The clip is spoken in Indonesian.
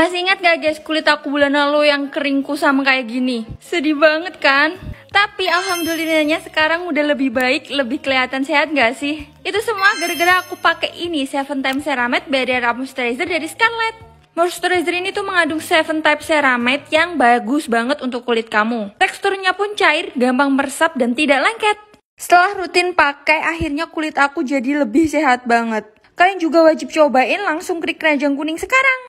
Masih ingat gak guys kulit aku bulan lalu yang keringku sama kayak gini? Sedih banget kan? Tapi alhamdulillahnya sekarang udah lebih baik, lebih kelihatan sehat gak sih? Itu semua gara-gara aku pakai ini 7 Time Ceramide Barrier Moisturizer dari Scarlett. Moisturizer ini tuh mengandung 7 type ceramide yang bagus banget untuk kulit kamu. Teksturnya pun cair, gampang meresap dan tidak lengket. Setelah rutin pakai, akhirnya kulit aku jadi lebih sehat banget. Kalian juga wajib cobain langsung klik keranjang kuning sekarang.